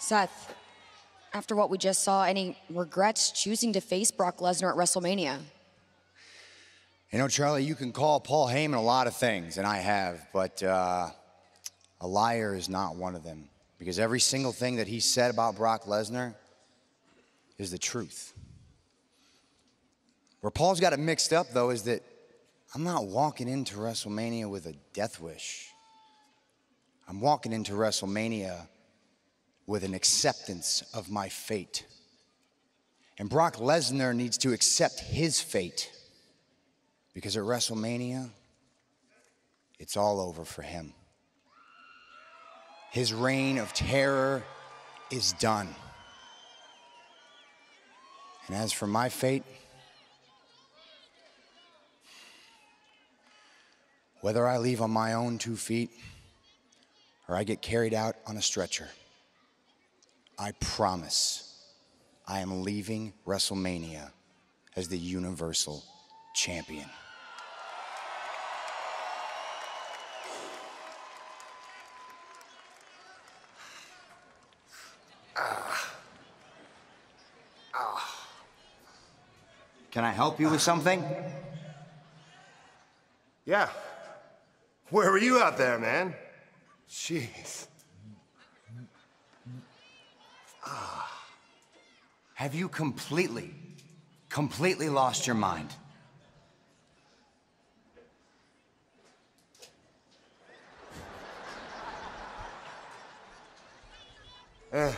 Seth, after what we just saw, any regrets choosing to face Brock Lesnar at WrestleMania? You know, Charlie, you can call Paul Heyman a lot of things, and I have, but uh, a liar is not one of them. Because every single thing that he said about Brock Lesnar is the truth. Where Paul's got it mixed up, though, is that I'm not walking into WrestleMania with a death wish. I'm walking into WrestleMania with an acceptance of my fate. And Brock Lesnar needs to accept his fate because at WrestleMania, it's all over for him. His reign of terror is done. And as for my fate, whether I leave on my own two feet or I get carried out on a stretcher, I promise I am leaving WrestleMania as the Universal Champion. Can I help you with something? Yeah. Where were you out there, man? Jeez. Ah. Have you completely, completely lost your mind? Eh.